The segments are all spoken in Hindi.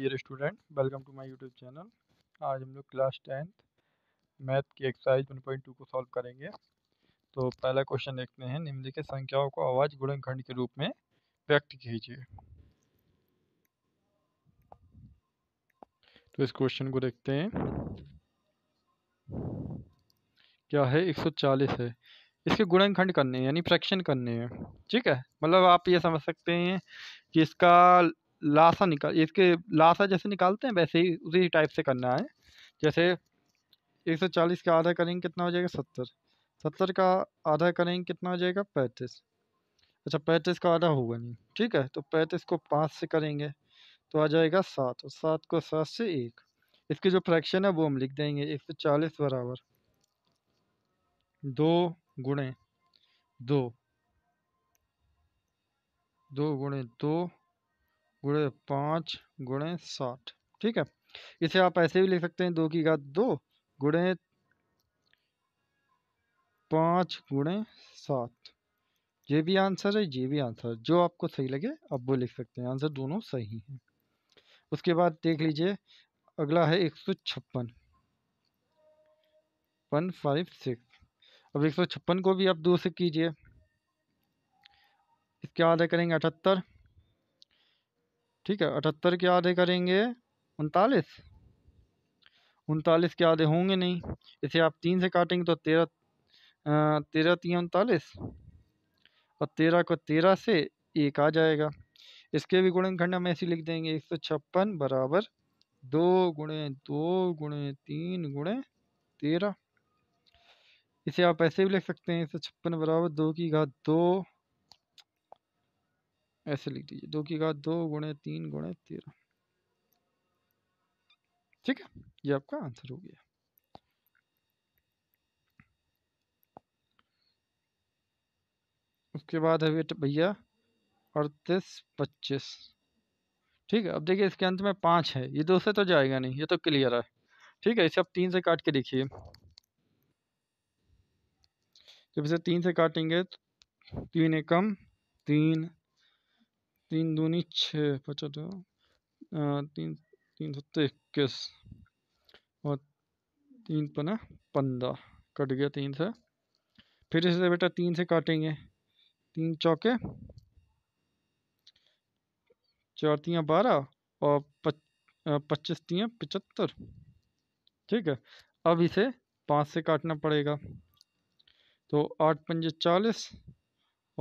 dear student welcome to my YouTube channel आज हम लोग क्लास टेंथ मैथ की एक्सरसाइज 1.2 को सॉल्व करेंगे तो पहला क्वेश्चन देखते हैं निम्नलिखित संख्याओं को आवाज गुणनखंड के रूप में व्यक्त कीजिए तो इस क्वेश्चन को देखते हैं क्या है 140 है इसके गुणनखंड करने हैं यानी फ्रैक्शन करने हैं ठीक है मतलब आप ये समझ सकते हैं कि इसका लाशा निकाल इसके लाशा जैसे निकालते हैं वैसे ही उसी टाइप से करना है जैसे 140 का आधा करेंगे कितना हो जाएगा सत्तर सत्तर का आधा करेंगे कितना हो जाएगा पैंतीस अच्छा पैंतीस का आधा होगा नहीं ठीक है तो पैंतीस को पाँच से करेंगे तो आ जाएगा सात और सात को सात से एक इसकी जो फ्रैक्शन है वो हम लिख देंगे एक सौ चालीस बराबर दो गुणे दो दो गुणे दो गुड़े पाँच गुड़े साठ ठीक है इसे आप ऐसे भी लिख सकते हैं दो की घात दो गुड़े पाँच गुणे सात ये भी आंसर है ये भी आंसर जो आपको सही लगे आप वो लिख सकते हैं आंसर दोनों सही हैं उसके बाद देख लीजिए अगला है एक सौ छप्पन वन फाइव सिक्स अब एक सौ छप्पन को भी आप दो से कीजिए इसके आधे करेंगे अठहत्तर ठीक है अठहत्तर के आधे करेंगे उनतालीस उनतालीस के आधे होंगे नहीं इसे आप तीन से काटेंगे तो तेरह तेरह तीन उनतालीस और तेरह को तेरह से एक आ जाएगा इसके भी गुणनखंड हम ऐसे लिख देंगे एक सौ छप्पन बराबर दो गुणे दो गुणे तीन गुणे तेरह इसे आप ऐसे भी लिख सकते हैं एक सौ छप्पन बराबर दो की घात दो ऐसे लिख दीजिए दो की घात दो गुणे तीन गुणे तेरह ठीक है ये आपका आंसर हो गया उसके बाद है भैया अड़तीस पच्चीस ठीक है अब देखिए इसके अंत में पाँच है ये दो से तो जाएगा नहीं ये तो क्लियर है ठीक है इसे आप तीन से काट के देखिए जब इसे तीन से काटेंगे तो तीन एकम तीन तीन दूनी छः पचहत्तर तीन तीन सत्तर इक्कीस और तीन पना पंद्रह कट गया तीन से फिर इसे बेटा तीन से काटेंगे तीन चौके चार तियाँ बारह और पच्चीस तियाँ पचहत्तर ठीक है अब इसे पाँच से काटना पड़ेगा तो आठ पंजे चालीस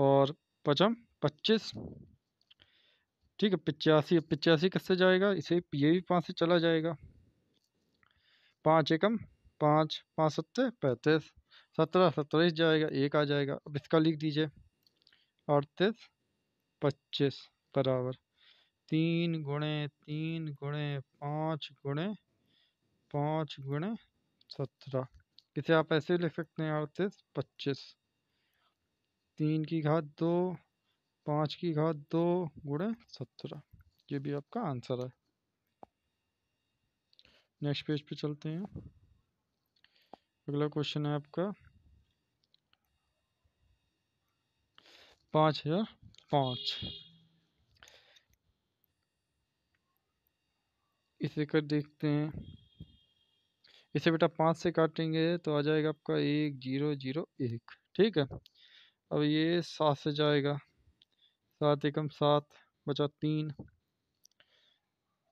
और पचम पच्चीस ठीक है पिचासी पिचासी किससे जाएगा इसे ये भी पाँच से चला जाएगा पाँच एकम पाँच पाँच सत्तर पैंतीस सत्रह सत्ताईस जाएगा एक आ जाएगा अब इसका लिख दीजिए अड़तीस पच्चीस बराबर तीन गुणे तीन गुणे पाँच गुणे पाँच गुणे सत्रह इसे आप ऐसे लिख सकते हैं अड़तीस पच्चीस तीन की घात दो पाँच की घात दो गुड़े सत्रह ये भी आपका आंसर है नेक्स्ट पेज पे चलते हैं अगला क्वेश्चन है आपका पाँच हजार पाँच इसे कर देखते हैं इसे बेटा पाँच से काटेंगे तो आ जाएगा आपका एक जीरो जीरो एक ठीक है अब ये सात से जाएगा सात एकम सात बचा तीन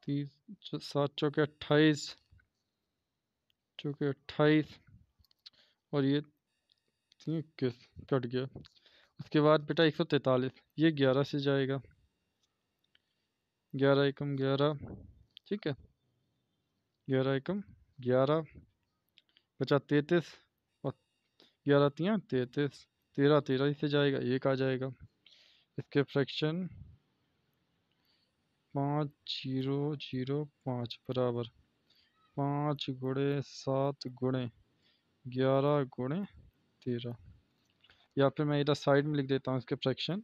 तीस सात चौके अट्ठाईस चौके अट्ठाईस और ये इक्कीस कट गया उसके बाद बेटा एक सौ तैतालीस ये ग्यारह से जाएगा ग्यारह एकम ग्यारह ठीक है ग्यारह एकम ग्यारह बचा तैतीस और ग्यारह तिया तैतीस तेरह तेरह इससे जाएगा एक आ जाएगा इसके फ्रैक्शन पाँच जीरो जीरो पाँच बराबर पाँच गुणे सात गुणे ग्यारह गुणे तेरह या फिर मैं इधर साइड में लिख देता हूँ इसके फ्रैक्शन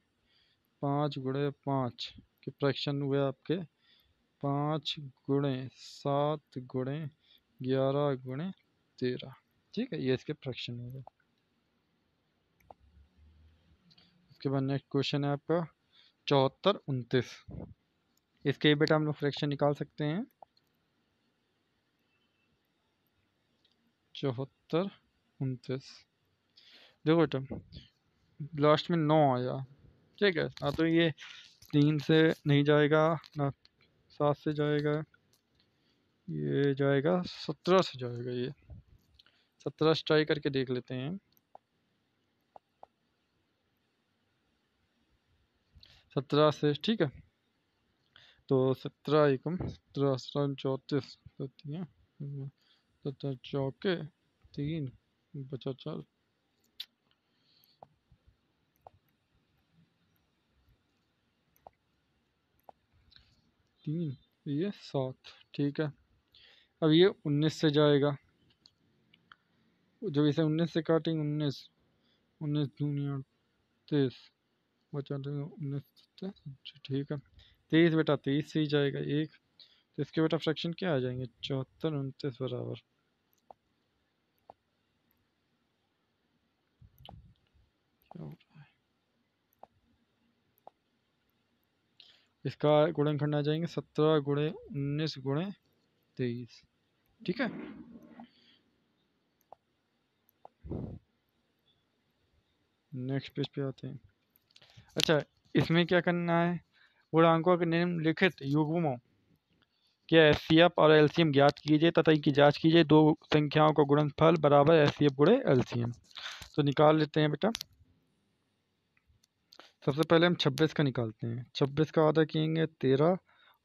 पाँच गुणे पाँच के फ्रैक्शन हुए आपके पाँच गुणे सात गुणे ग्यारह गुणे तेरह ठीक है ये इसके फ्रैक्शन हो गए इसके बाद नेक्स्ट क्वेश्चन है आपका चौहत्तर उनतीस इसके बेटा हम लोग फ्रैक्शन निकाल सकते हैं चौहत्तर उनतीस देखो बेटा लास्ट में नौ आया ठीक है हाँ तो ये तीन से नहीं जाएगा ना सात से जाएगा ये जाएगा सत्रह से जाएगा ये सत्रह ट्राई करके देख लेते हैं सत्रह से ठीक है तो सत्रह एकम सत्रह सत्रह चौंतीस तो सत्रह चौके तीन बचा चार तीन ये सात ठीक है अब ये उन्नीस से जाएगा जब इसे उन्नीस से काटेंगे उन्नीस उन्नीस दूनिया तेईस बचा उन्नीस अच्छा, ठीक है तेईस बेटा तेईस से ही जाएगा एक तो इसके बेटा फ्रैक्शन क्या आ जाएंगे चौहत्तर उनतीस बराबर इसका खंड आ जाएंगे सत्रह गुणे उन्नीस गुणे तेईस ठीक है नेक्स्ट पेज पे आते हैं अच्छा इसमें क्या करना है गुणांकों के निम्न लिखित युग्मों के एस सी एफ और एल सी एम ज्ञात कीजिए तथा इनकी जांच कीजिए दो संख्याओं का गुणनफल बराबर एस सी एफ गुड़े एल सी एम तो निकाल लेते हैं बेटा सबसे पहले हम छब्बीस का निकालते हैं छब्बीस का आधा किएंगे तेरह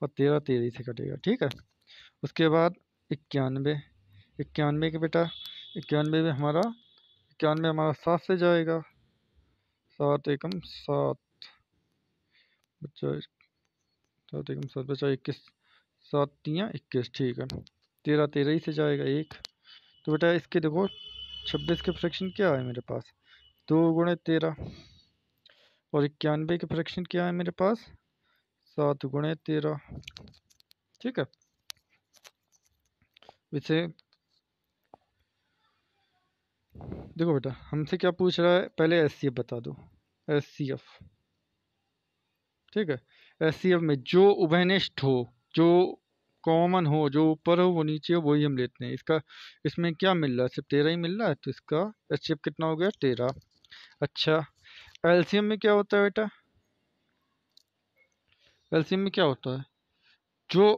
और तेरह तेरह से कटेगा ठीक है उसके बाद इक्यानवे इक्यानवे के बेटा इक्यानवे में हमारा इक्यानवे हमारा सात से जाएगा सात एकम सात बच्चा सात एकम सात बच्चा इक्कीस सात तियाँ इक्कीस ठीक है तेरह तेरह ही से जाएगा एक तो बेटा इसके देखो छब्बीस के फ्रैक्शन क्या है मेरे पास दो गुणे तेरह और इक्यानवे के फ्रैक्शन क्या है मेरे पास सात गुणे तेरह ठीक है इसे देखो बेटा हमसे क्या पूछ रहा है पहले एस बता दो एस ठीक है एस में जो उभयनिष्ठ हो जो कॉमन हो जो ऊपर हो वो नीचे हो वही हम लेते हैं इसका इसमें क्या मिल रहा है सिर्फ तेरह ही मिल रहा है तो इसका एस कितना हो गया तेरह अच्छा एलसीएम में क्या होता है बेटा एलसीएम में क्या होता है जो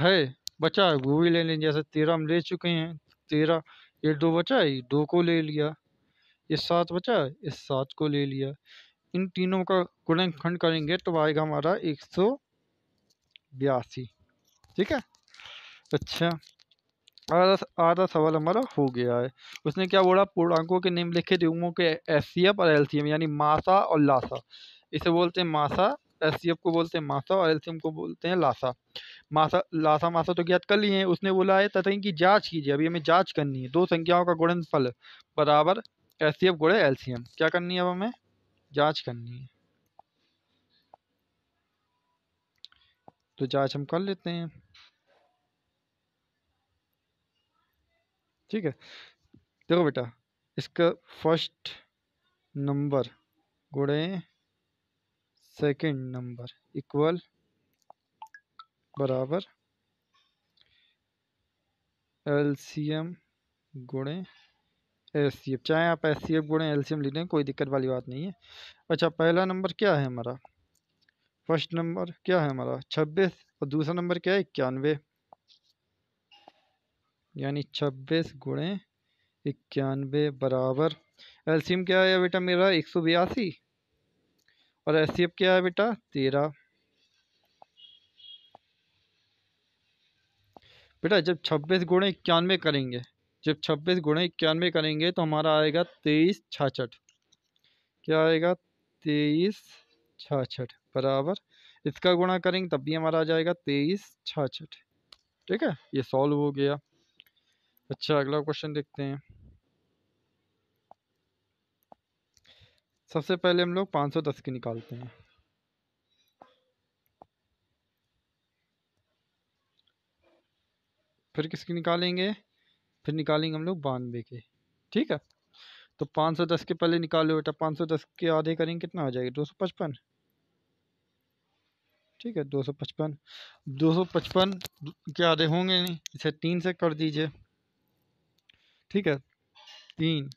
है बचा है वो भी ले लें जैसे तेरह हम ले चुके हैं तेरह ये दो बचा ये दो को ले लिया ये सात बचा इस सात को ले लिया इन तीनों का गुणनखंड करेंगे तो आएगा हमारा एक सौ बयासी ठीक है अच्छा आधा आधा सवाल हमारा हो गया है उसने क्या बोला पूर्णांकों के निम्नलिखित युग्मों के एस और एल सी एम यानी मासा और लासा इसे बोलते हैं मासा एस को बोलते हैं मासा और एल्सियम को बोलते हैं लासा मासा लासा मासा तो ज्ञात कर लिए हैं उसने बोला है तथा इनकी जांच कीजिए अभी हमें जाँच करनी है दो संख्याओं का गुणनफल बराबर एस गुड़े एल्सियम क्या करनी है अब हमें जांच करनी है तो जांच हम कर लेते हैं ठीक है देखो बेटा इसका फर्स्ट नंबर गुड़े सेकेंड नंबर इक्वल बराबर एम गुणे एस सी एफ चाहे आप एस सी एफ गुणे एम ले लें कोई दिक्कत वाली बात नहीं है अच्छा पहला नंबर क्या है हमारा फर्स्ट नंबर क्या है हमारा छब्बीस और दूसरा नंबर क्या है इक्यानवे यानी छब्बीस गुणे इक्यानवे बराबर एम क्या है बेटा मेरा एक सौ बयासी और एस क्या है बेटा तेरह बेटा जब छब्बीस गुणे इक्यानवे करेंगे जब छब्बीस गुणे इक्यानवे करेंगे तो हमारा आएगा तेईस छाछठ क्या आएगा तेईस छाछठ बराबर इसका गुणा करेंगे तब भी हमारा आ जाएगा तेईस छाछठ ठीक है ये सॉल्व हो गया अच्छा अगला क्वेश्चन देखते हैं सबसे पहले हम लोग 510 की निकालते हैं फिर किसकी निकालेंगे फिर निकालेंगे हम लोग बानवे के ठीक है तो 510 के पहले निकालो बेटा 510 के आधे करेंगे कितना हो जाएगा 255 ठीक है 255 255 के आधे होंगे नहीं इसे तीन से कर दीजिए ठीक है तीन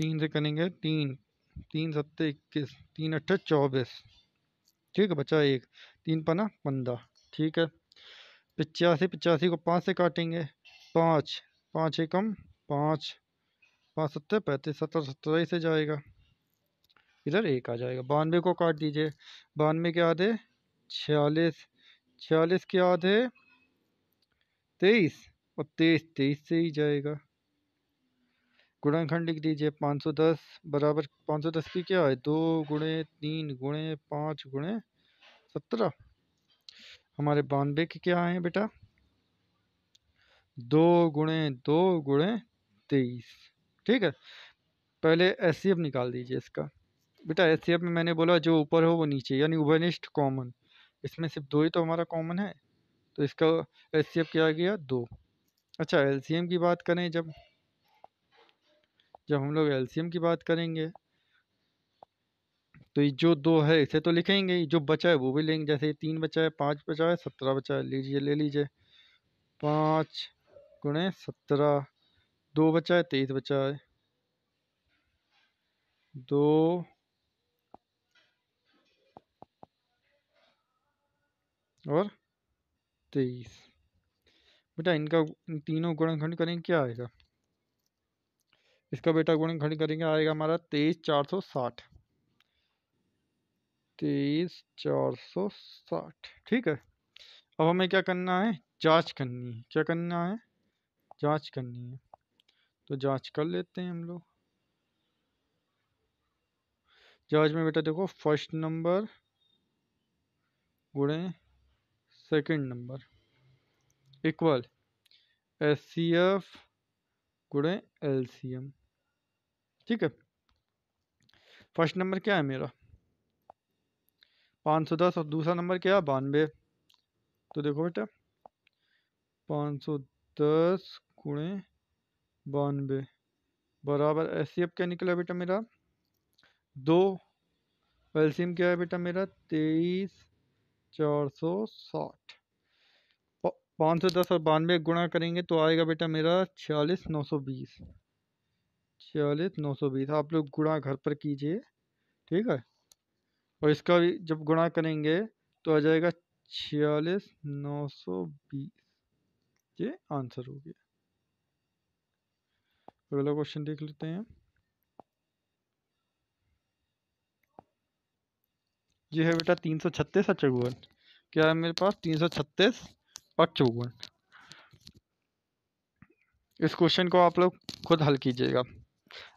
तीन से करेंगे तीन तीन सत्ते इक्कीस तीन अट्ठे चौबीस ठीक है बचा एक तीन पना पंद्रह ठीक है पचासी पचासी को पाँच से काटेंगे पाँच पाँच एकम पाँच पाँच सत्तर पैंतीस सत्तर सत्तर से जाएगा इधर एक आ जाएगा बानवे को काट दीजिए बानवे के आधे छियालीस छियालीस के आधे तेईस और तेईस तेईस से ही जाएगा गुणनखंड लिख दीजिए पाँच सौ दस बराबर पाँच सौ दस की क्या है दो गुणे तीन गुणे पाँच गुणे सत्रह हमारे बानवे के क्या आए हैं बेटा दो गुणे दो गुणे तेईस ठीक है पहले एस निकाल दीजिए इसका बेटा एस में मैंने बोला जो ऊपर हो वो नीचे यानी उभनिष्ठ कॉमन इसमें सिर्फ दो ही तो हमारा कॉमन है तो इसका एस क्या आ गया दो अच्छा एल की बात करें जब जब हम लोग एलसीएम की बात करेंगे तो ये जो दो है इसे तो लिखेंगे जो बचा है वो भी लेंगे जैसे तीन बचा है पाँच बचा है सत्रह बचा है लीजिए ले लीजिए पाँच गुणे सत्रह दो बचा है तेईस बचा है दो और तेईस बेटा इनका इन तीनों गुणनखंड करेंगे क्या आएगा इसका बेटा गुणन खंड करेंगे आएगा हमारा तेईस चार सौ साठ तेईस चार सौ साठ ठीक है अब हमें क्या करना है जांच करनी है क्या करना है जांच करनी है तो जांच कर लेते हैं हम लोग जांच में बेटा देखो फर्स्ट नंबर गुणे second number equal S C F गुणे एल सी एम ठीक है फर्स्ट नंबर क्या है मेरा पाँच सौ दस और दूसरा नंबर क्या है बानवे तो देखो बेटा पाँच सौ दस गुणे बानवे बराबर एस सी एफ क्या निकला बेटा मेरा दो कैल्शियम क्या है बेटा मेरा तेईस चार सौ साठ पाँच सौ दस और बानवे गुणा करेंगे तो आएगा बेटा मेरा छियालीस नौ सौ बीस छियालीस नौ सौ बीस आप लोग गुणा घर पर कीजिए ठीक है और इसका भी जब गुणा करेंगे तो आ जाएगा छियालीस नौ सौ बीस ये आंसर हो गया अगला क्वेश्चन देख लेते हैं जी है बेटा तीन सौ छत्तीस और चौवन क्या है मेरे पास तीन सौ छत्तीस और चौवन इस क्वेश्चन को आप लोग खुद हल कीजिएगा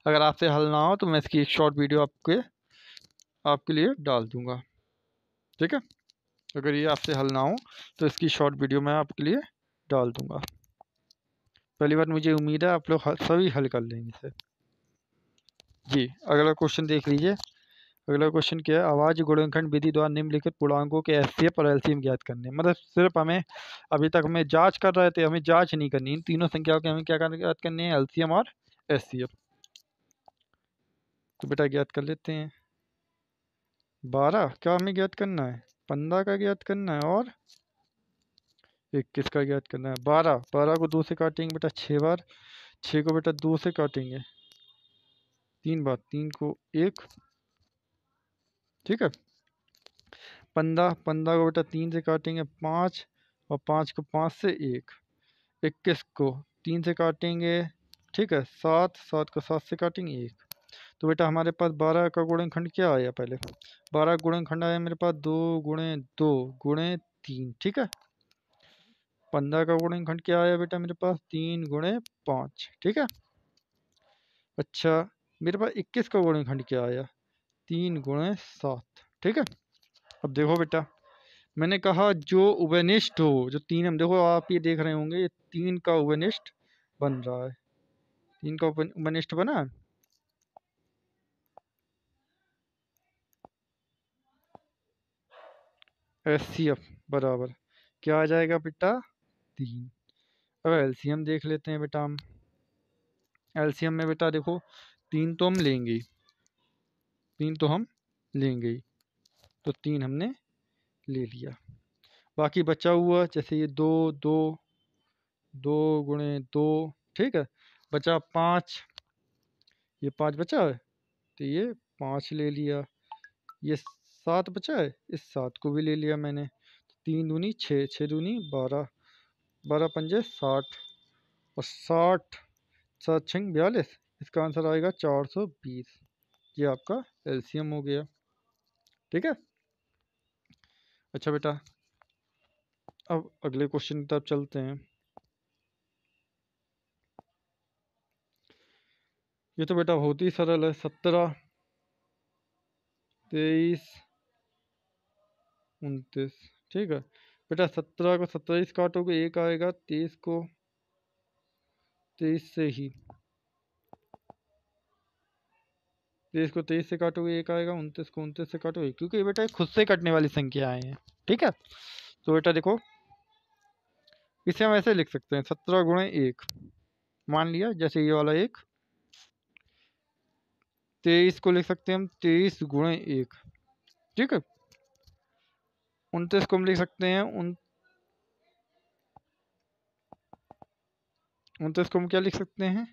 अगर आपसे हल ना हो तो मैं इसकी एक शॉर्ट वीडियो आपके आपके लिए डाल दूंगा ठीक है अगर ये आपसे हल ना हो तो इसकी शॉर्ट वीडियो मैं आपके लिए डाल दूंगा पहली बार मुझे उम्मीद है आप लोग सभी हल कर लेंगे इसे जी अगला क्वेश्चन देख लीजिए अगला क्वेश्चन क्या है आवाज़ गुणखंड विधि द्वारा निम्नलिखित पूर्णांकों के एस सी एफ और एल सी एम ज्ञात करने मतलब सिर्फ हमें अभी तक हमें जांच कर रहे थे हमें जांच नहीं करनी इन तीनों संख्याओं के हमें क्या ज्ञात करनी है एम और एस सी एफ तो बेटा ज्ञात कर लेते हैं बारह क्या हमें ज्ञात करना है पंद्रह का ज्ञात करना है और इक्कीस का ज्ञात करना है बारह बारह को दो से काटेंगे बेटा छः बार छः को बेटा दो से काटेंगे तीन बार तीन को एक ठीक है पंद्रह पंद्रह को बेटा तीन से काटेंगे पाँच और पाँच को पाँच से एक इक्कीस को तीन से काटेंगे ठीक है सात सात को सात से काटेंगे एक तो बेटा हमारे पास बारह का खंड क्या आया पहले बारह खंड आया मेरे पास दो गुणे दो गुणे तीन ठीक है पंद्रह का खंड क्या आया बेटा मेरे पास तीन गुणे पाँच ठीक है अच्छा मेरे पास इक्कीस का खंड क्या आया तीन गुणे सात ठीक है अब देखो बेटा मैंने कहा जो उभयनिष्ठ हो जो तीन हम देखो आप ये देख रहे होंगे ये तीन का उभयनिष्ठ बन रहा है तीन का उभयनिष्ठ बना एस सी एफ बराबर क्या आ जाएगा बेटा तीन अब एलसीएम देख लेते हैं बेटा हम एम में बेटा देखो तीन तो हम लेंगे तीन तो हम लेंगे तो तीन हमने ले लिया बाकी बचा हुआ जैसे ये दो दो दो गुणे दो ठीक है बचा पाँच ये पाँच बचा है तो ये पाँच ले लिया ये सात बचा है इस सात को भी ले लिया मैंने तो तीन दूनी छः छः दूनी बारह बारह पंजे साठ और साठ सात छंग बयालीस इसका आंसर आएगा चार सौ बीस ये आपका एलसीएम हो गया ठीक है अच्छा बेटा अब अगले क्वेश्चन की तरफ चलते हैं ये तो बेटा बहुत ही सरल है सत्रह तेईस उनतीस ठीक है बेटा सत्रह को सत्ताईस काटोगे एक आएगा तेईस को तेईस से ही तेईस को तेईस से काटोगे एक आएगा उनतीस को उनतीस से काटोगे क्योंकि ये बेटा खुद से कटने वाली संख्याएं हैं ठीक है तो बेटा देखो इसे हम ऐसे लिख सकते हैं सत्रह गुणे एक मान लिया जैसे ये वाला एक तेईस को लिख सकते हैं हम तेईस गुणे एक ठीक है उनतीस को हम लिख सकते हैं उनतीस को हम क्या लिख सकते हैं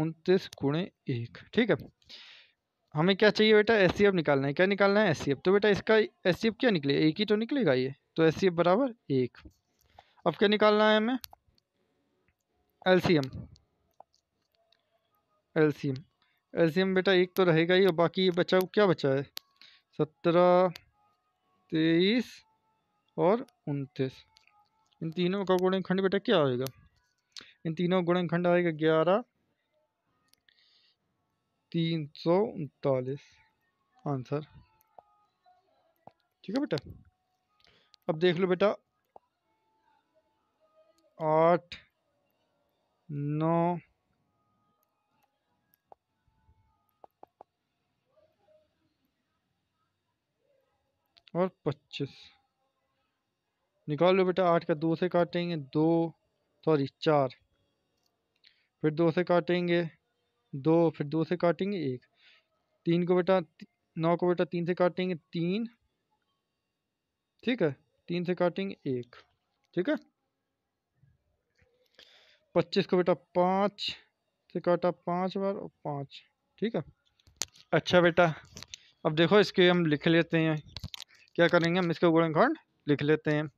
उनतीस गुणे एक ठीक है हमें क्या चाहिए बेटा एस निकालना है क्या निकालना है एस तो बेटा इसका एस क्या निकले एक ही तो निकलेगा ये तो एस बराबर एक अब क्या निकालना है हमें एलसीएम एलसीएम एलसीएम बेटा एक तो रहेगा ही और बाकी ये बचा क्या बचा है सत्रह तेईस और उनतीस इन तीनों का खंड बेटा क्या आएगा इन तीनों खंड आएगा ग्यारह तीन सौ उनतालीस आंसर ठीक है बेटा अब देख लो बेटा आठ नौ और पच्चीस निकाल लो बेटा आठ का दो से काटेंगे दो सॉरी चार फिर दो से काटेंगे दो फिर दो से काटेंगे एक तीन को बेटा नौ को बेटा तीन से काटेंगे तीन ठीक है तीन से काटेंगे एक ठीक है पच्चीस को बेटा पाँच से काटा पाँच बार और पाँच ठीक है अच्छा बेटा अब देखो इसके हम लिख लेते हैं क्या करेंगे हम इसका गुणनखंड लिख लेते हैं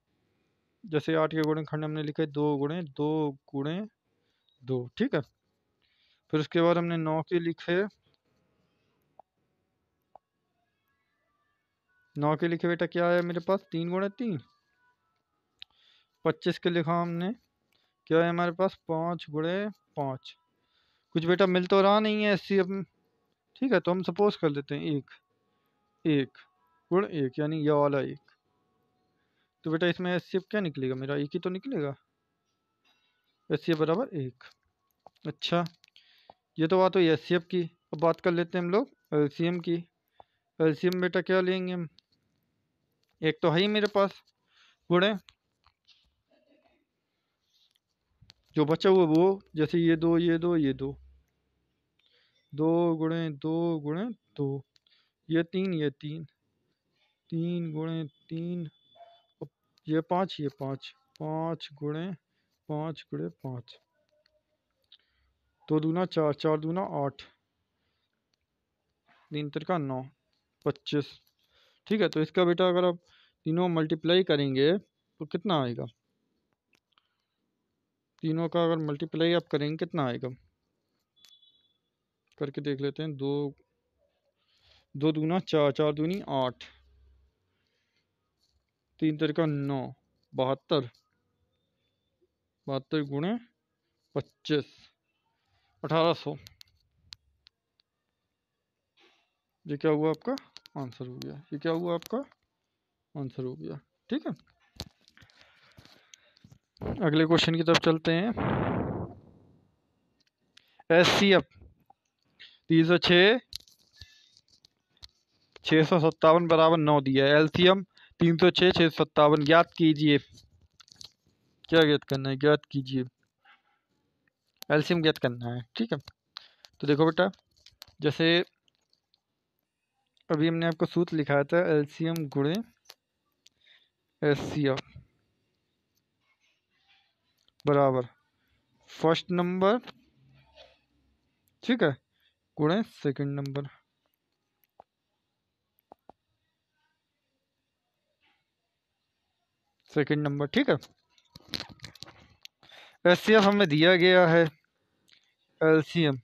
जैसे आठ के गुणे खंड हमने लिखे दो गुणे दो गुणे दो ठीक है फिर उसके बाद हमने नौ के लिखे नौ के लिखे बेटा क्या आया मेरे पास तीन गुणे तीन पच्चीस के लिखा हमने क्या है हमारे पास पाँच गुणे पाँच कुछ बेटा मिल तो रहा नहीं है ऐसी अब ठीक है तो हम सपोज कर देते हैं एक एक गुण एक यानी यह वाला एक तो बेटा इसमें एस क्या निकलेगा मेरा एक ही तो निकलेगा एच बराबर एक अच्छा ये तो बात हुई एच की अब बात कर लेते हैं हम लोग एल की एल बेटा क्या लेंगे हम एक तो है ही मेरे पास बुढ़े जो बचा हुआ वो जैसे ये दो ये दो ये दो दो गुणे दो गुणे दो ये तीन ये तीन तीन गुणे तीन ये पाँच ये पाँच पाँच गुणे पाँच गुणे पाँच दो दूना चार चार दूना आठ तीन तिर का नौ पच्चीस ठीक है तो इसका बेटा अगर आप तीनों मल्टीप्लाई करेंगे तो कितना आएगा तीनों का अगर मल्टीप्लाई आप करेंगे कितना आएगा करके देख लेते हैं दो दो दूना चार चार दूनी आठ तीन तरीका नौ बहत्तर बहत्तर गुणे पच्चीस अठारह सौ ये क्या हुआ आपका आंसर हो गया ये क्या हुआ आपका आंसर हो गया ठीक है अगले क्वेश्चन की तरफ चलते हैं एस सी एफ तीन सौ छ छः सौ सत्तावन बराबर नौ दिया है एल सी एम तीन सौ छः छः सत्तावन ज्ञात कीजिए क्या ज्ञात करना है ज्ञात कीजिए एल्सियम ज्ञात करना है ठीक है तो देखो बेटा जैसे अभी हमने आपको सूत्र लिखाया था एल्सियम गुणे एस बराबर फर्स्ट नंबर ठीक है गुणे सेकंड नंबर सेकंड नंबर ठीक है एलसीएफ हमें दिया गया है एलसीएम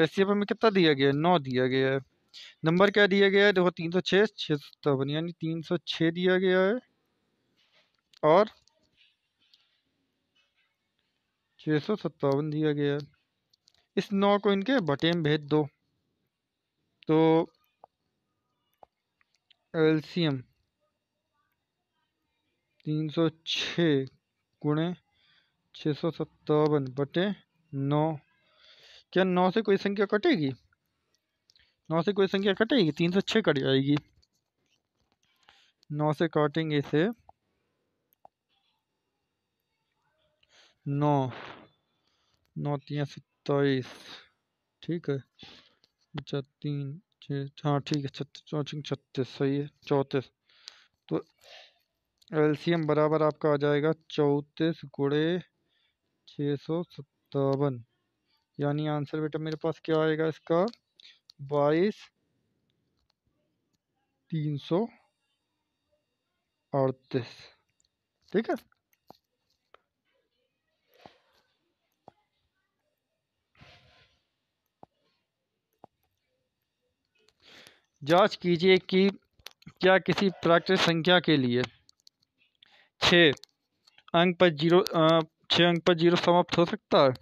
एलसीएफ हमें कितना दिया गया है नौ दिया गया है नंबर क्या दिया गया है देखो तीन सौ छः छः सौ सत्तावन यानी तीन सौ छः दिया गया है और छः सौ सत्तावन दिया गया है इस नौ को इनके बटे में भेज दो तो एलसीएम तीन सौ छः गुणे छः सौ सत्तावन बटे नौ क्या नौ से कोई संख्या कटेगी नौ से कोई संख्या कटेगी तीन सौ छः कट जाएगी नौ से काटेंगे इसे नौ नौ तीन सत्ताईस ठीक है बचा अच्छा, तीन छः हाँ ठीक है छत्तीस चौथिंग छत्तीस सही है चौंतीस तो एलसीएम बराबर आपका आ जाएगा चौंतीस गुड़े छः सौ सत्तावन यानी आंसर बेटा मेरे पास क्या आएगा इसका बाईस तीन सौ अड़तीस ठीक है जांच कीजिए कि क्या किसी प्राकृतिक संख्या के लिए छः अंक पर जीरो छः अंक पर जीरो समाप्त हो सकता है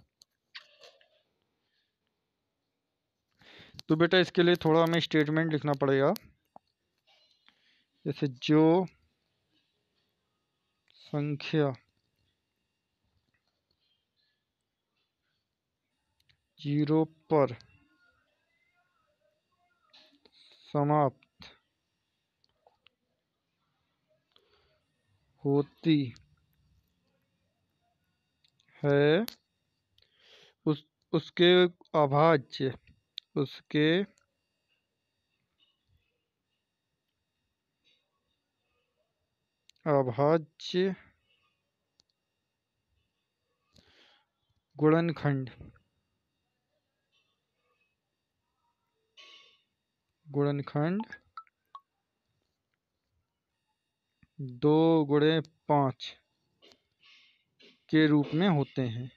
तो बेटा इसके लिए थोड़ा हमें स्टेटमेंट लिखना पड़ेगा जैसे जो संख्या जीरो पर समाप्त होती है उस उसके अभाज्य उसके अभाज्य गुणनखंड गुणनखंड दो गुड़े पाँच के रूप में होते हैं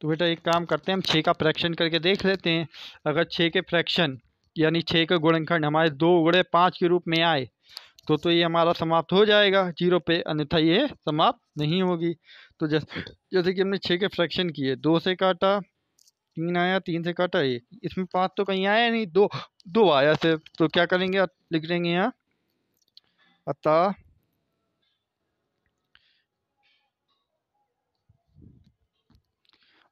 तो बेटा एक काम करते हैं हम छः का फ्रैक्शन करके देख लेते हैं अगर छः के फ्रैक्शन यानी छः का गुणनखंड हमारे दो गुड़े पाँच के रूप में आए तो तो ये हमारा समाप्त हो जाएगा जीरो पे अन्यथा ये समाप्त नहीं होगी तो जैसे जैसे कि हमने छः के फ्रैक्शन किए दो से काटा तीन आया तीन से काटा एक इसमें पाँच तो कहीं आया नहीं दो दो आया सिर्फ तो क्या करेंगे लिख देंगे यहाँ अतः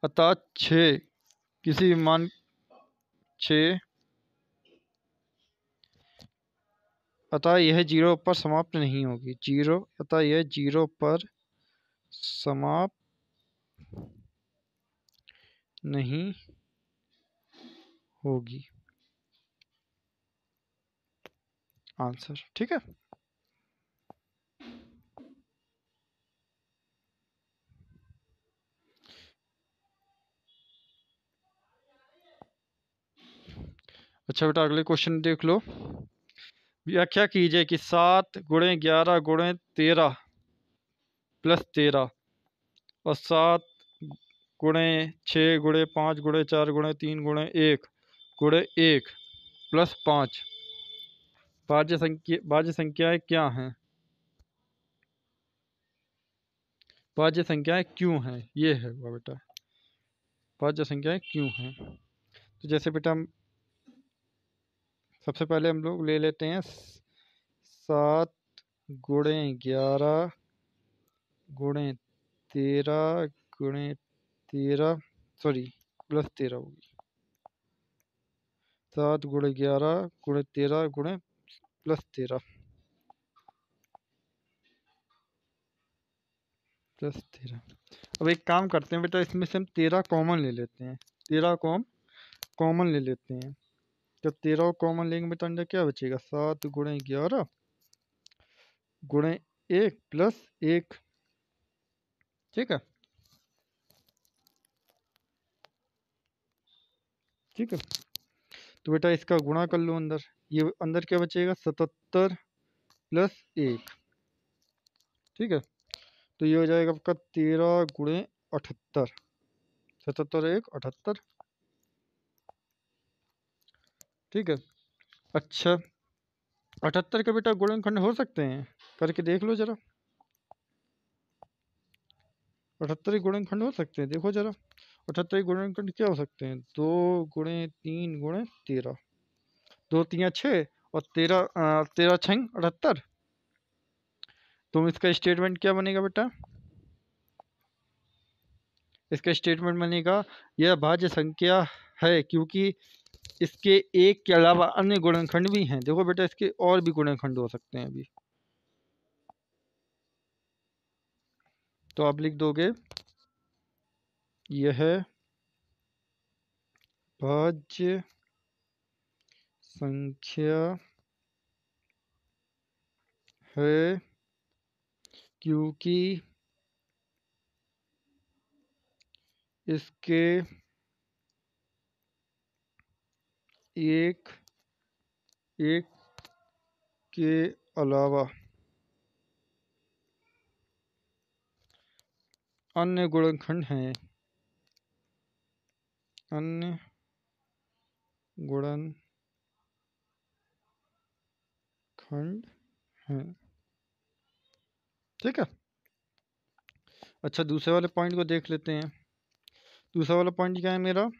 अतः छ किसी मान छ अतः यह जीरो पर समाप्त नहीं होगी जीरो अतः यह जीरो पर समाप्त नहीं होगी आंसर ठीक है अच्छा बेटा अगले क्वेश्चन देख लो व्याख्या कीजिए कि सात गुणे ग्यारह गुणे तेरह प्लस तेरह और सात गुणे छः गुणे पाँच गुणे चार गुणे तीन गुणे एक गुणे एक प्लस पाँच भाज्य संख्या भाज्य संख्याएँ क्या हैं भाज्य संख्याएं क्यों हैं ये है बेटा भाज्य संख्याएं क्यों हैं तो जैसे बेटा हम सबसे पहले हम लोग ले लेते हैं सात गुणे ग्यारह गुणे तेरह गुणे तेरह सॉरी प्लस तेरह होगी सात गुणे ग्यारह गुणे तेरह गुणे प्लस तेरह प्लस तेरह अब एक काम करते हैं बेटा इसमें से हम तेरह कॉमन ले लेते हैं तेरह कॉम कॉमन ले लेते हैं तो तेरह कॉमन लेंगे बेटा अंडर क्या बचेगा सात गुणे ग्यारह गुणे एक प्लस एक ठीक है ठीक है तो बेटा इसका गुणा कर लो अंदर ये अंदर क्या बचेगा सतहत्तर प्लस एक ठीक है तो ये हो जाएगा आपका तेरह गुणे अठहत्तर सतहत्तर एक अठहत्तर ठीक है अच्छा अठहत्तर का बेटा खंड हो सकते हैं करके देख लो ज़रा अठहत्तर खंड हो सकते हैं देखो जरा अठहत्तर खंड क्या हो सकते हैं दो गुणे तीन गुणे तेरह दो तीन छः और तेरह तेरह छंग अठहत्तर तो इसका स्टेटमेंट क्या बनेगा बेटा इसका स्टेटमेंट बनेगा यह भाज्य संख्या है क्योंकि इसके एक के अलावा अन्य गुणनखंड भी हैं देखो बेटा इसके और भी गुणनखंड हो सकते हैं अभी तो आप लिख दोगे यह भाज्य संख्या है क्योंकि इसके एक एक के अलावा अन्य गुणनखंड हैं अन्य खंड हैं ठीक है अच्छा दूसरे वाले पॉइंट को देख लेते हैं दूसरा वाला पॉइंट क्या है मेरा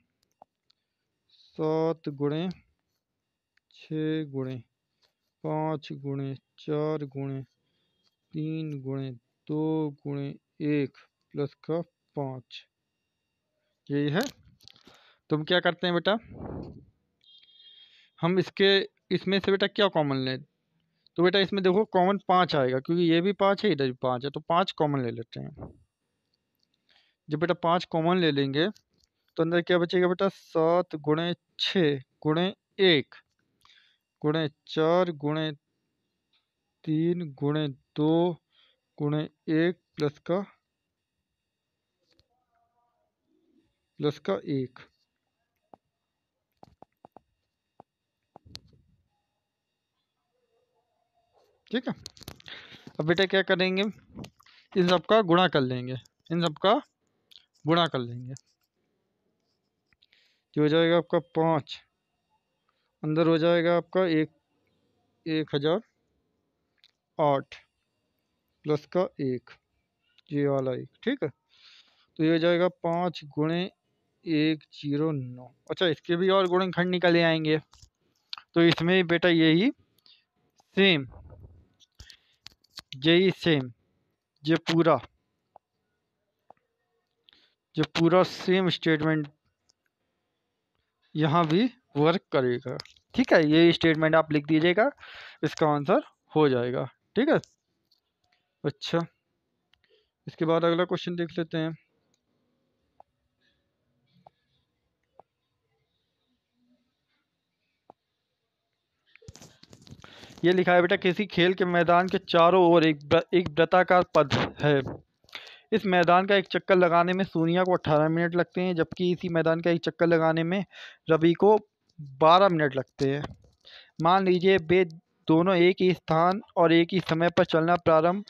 सात गुणे छः गुणे पाँच गुणे चार गुणे तीन गुणे दो गुणे एक प्लस का पाँच यही है तुम क्या करते हैं बेटा हम इसके इसमें से बेटा क्या कॉमन लें तो बेटा इसमें देखो कॉमन पाँच आएगा क्योंकि ये भी पाँच है इधर भी पाँच है तो पाँच कॉमन ले लेते हैं जब बेटा पाँच कॉमन ले लेंगे तो अंदर क्या बचेगा बेटा सात गुणे छः गुणे एक गुणे चार गुणे तीन गुणे दो गुणे एक प्लस का प्लस का एक ठीक है अब बेटा क्या करेंगे इन सबका गुणा कर लेंगे इन सबका गुणा कर लेंगे ये हो जाएगा आपका पाँच अंदर हो जाएगा आपका एक एक हज़ार आठ प्लस का एक ये वाला एक ठीक है तो ये हो जाएगा पाँच गुणे एक जीरो नौ अच्छा इसके भी और गुणे खंड निकले आएंगे तो इसमें बेटा यही सेम यही सेम ये पूरा जो पूरा सेम स्टेटमेंट यहाँ भी वर्क करेगा ठीक है ये स्टेटमेंट आप लिख दीजिएगा इसका आंसर हो जाएगा ठीक है अच्छा इसके बाद अगला क्वेश्चन देख लेते हैं ये लिखा है बेटा किसी खेल के मैदान के चारों ओर एक एक वृत्ताकार पद है इस मैदान का एक चक्कर लगाने में सोनिया को 18 मिनट लगते हैं जबकि इसी मैदान का एक चक्कर लगाने में रवि को 12 मिनट लगते हैं मान लीजिए वे दोनों एक ही स्थान और एक ही समय पर चलना प्रारंभ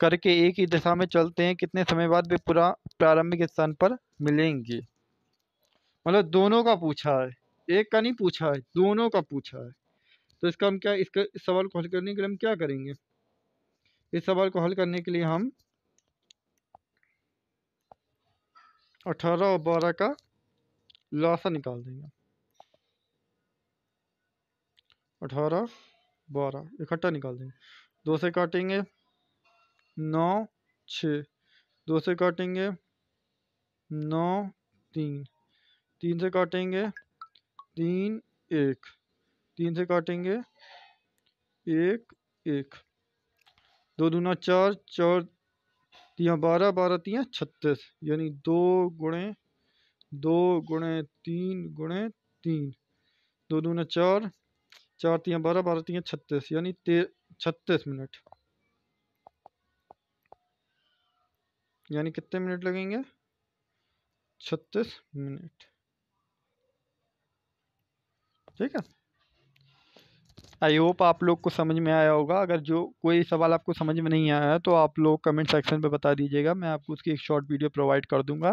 करके एक ही दिशा में चलते हैं कितने समय बाद वे पूरा प्रारंभिक स्थान पर मिलेंगे मतलब दोनों का पूछा है एक का नहीं पूछा है दोनों का पूछा है तो इसका हम क्या इसका इस सवाल को हल करने के लिए हम क्या करेंगे इस सवाल को हल करने के लिए हम अठारह और बारह का लासा निकाल देंगे अठारह बारह इकट्ठा निकाल देंगे दो से काटेंगे नौ छ दो से काटेंगे नौ तीन तीन से काटेंगे तीन एक तीन से काटेंगे एक एक दो दूना चार चार तो यहाँ बारह बारह तीन छत्तीस यानी दो गुणे दो गुणे तीन गुणे तीन दो ने चार चार तीन बारह बारह तीन छत्तीस यानी छत्तीस मिनट यानी कितने मिनट लगेंगे छत्तीस मिनट ठीक है आई होप आप लोग को समझ में आया होगा अगर जो कोई सवाल आपको समझ में नहीं आया तो आप लोग कमेंट सेक्शन पे बता दीजिएगा मैं आपको उसकी एक शॉर्ट वीडियो प्रोवाइड कर दूंगा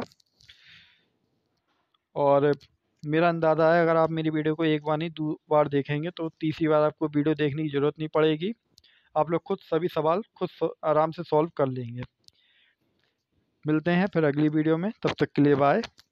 और मेरा अंदाज़ा है अगर आप मेरी वीडियो को एक बार नहीं दो बार देखेंगे तो तीसरी बार आपको वीडियो देखने की ज़रूरत नहीं पड़ेगी आप लोग खुद सभी सवाल खुद आराम से सॉल्व कर लेंगे मिलते हैं फिर अगली वीडियो में तब तक के लिए बाय